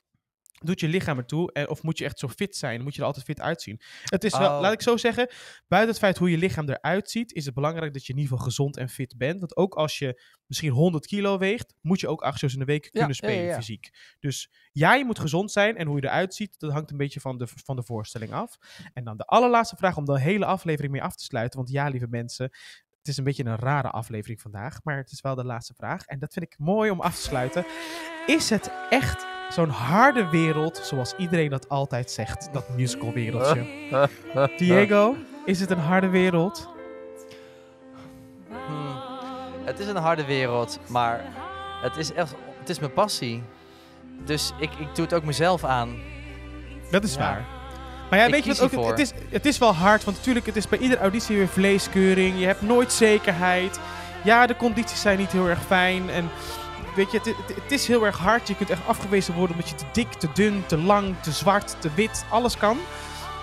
doet je lichaam ertoe? En, eh, of moet je echt zo fit zijn? Moet je er altijd fit uitzien? Het is wel, laat oh. ik zo zeggen, buiten het feit hoe je lichaam eruit ziet, is het belangrijk dat je in ieder geval gezond en fit bent. Want ook als je misschien 100 kilo weegt, moet je ook acht shows in de week kunnen spelen fysiek. Dus ja, je moet gezond zijn en hoe je eruit ziet, dat hangt een beetje van de, van de voorstelling af. En dan de allerlaatste vraag om de hele aflevering mee af te sluiten. Want ja, lieve mensen, het is een beetje een rare aflevering vandaag, maar het is wel de laatste vraag. En dat vind ik mooi om af te sluiten. Is het echt Zo'n harde wereld, zoals iedereen dat altijd zegt, dat musical wereldje. Diego, is het een harde wereld? Hmm. Het is een harde wereld, maar het is, echt, het is mijn passie. Dus ik, ik doe het ook mezelf aan. Dat is waar. Maar ja, weet je wat ook? Het, is, het is wel hard, want natuurlijk, het is bij iedere auditie weer vleeskeuring. Je hebt nooit zekerheid. Ja, de condities zijn niet heel erg fijn. En weet je, het, is heel erg hard. Je kunt echt afgewezen worden omdat je te dik, te dun, te lang, te zwart, te wit, alles kan.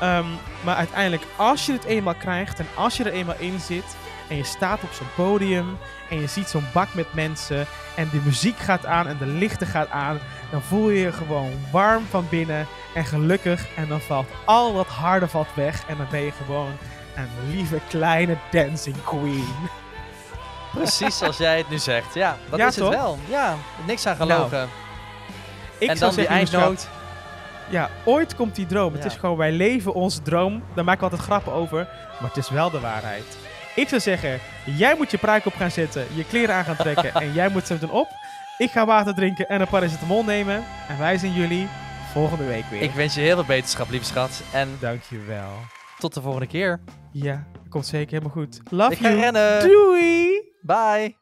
Ehm, maar uiteindelijk, als je het eenmaal krijgt en als je er eenmaal in zit en je staat op zo'n podium en je ziet zo'n bak met mensen en de muziek gaat aan en de lichten gaat aan, dan voel je je gewoon warm van binnen en gelukkig en dan valt al dat harde valt weg en dan ben je gewoon een lieve kleine dancing queen. Precies zoals jij het nu zegt. Ja, dat is het wel. Ja, niks aan gelogen. Nou, ik en dan die eindnoot. Ja, ooit komt die droom. Het is gewoon, wij leven onze droom. Daar maken we altijd grappen over. Maar het is wel de waarheid. Ik zou zeggen, jij moet je pruik op gaan zetten, je kleren aan gaan trekken en jij moet ze dan op. Ik ga water drinken en een paracetamol nemen. En wij zien jullie volgende week weer. Ik wens je heel veel beterschap, lieve schat. En dankjewel. Tot de volgende keer. Ja, komt zeker helemaal goed. Love Ik ga rennen. Doei. Bye.